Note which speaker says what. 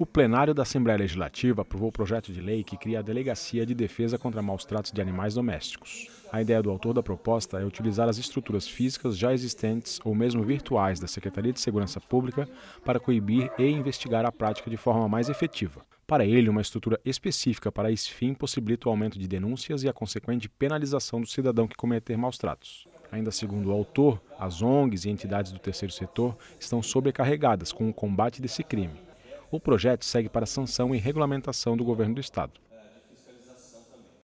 Speaker 1: o plenário da Assembleia Legislativa aprovou o projeto de lei que cria a Delegacia de Defesa contra Maus Tratos de Animais Domésticos. A ideia do autor da proposta é utilizar as estruturas físicas já existentes ou mesmo virtuais da Secretaria de Segurança Pública para coibir e investigar a prática de forma mais efetiva. Para ele, uma estrutura específica para esse fim possibilita o aumento de denúncias e a consequente penalização do cidadão que cometer maus tratos. Ainda segundo o autor, as ONGs e entidades do terceiro setor estão sobrecarregadas com o combate desse crime o projeto segue para sanção e regulamentação do governo do estado.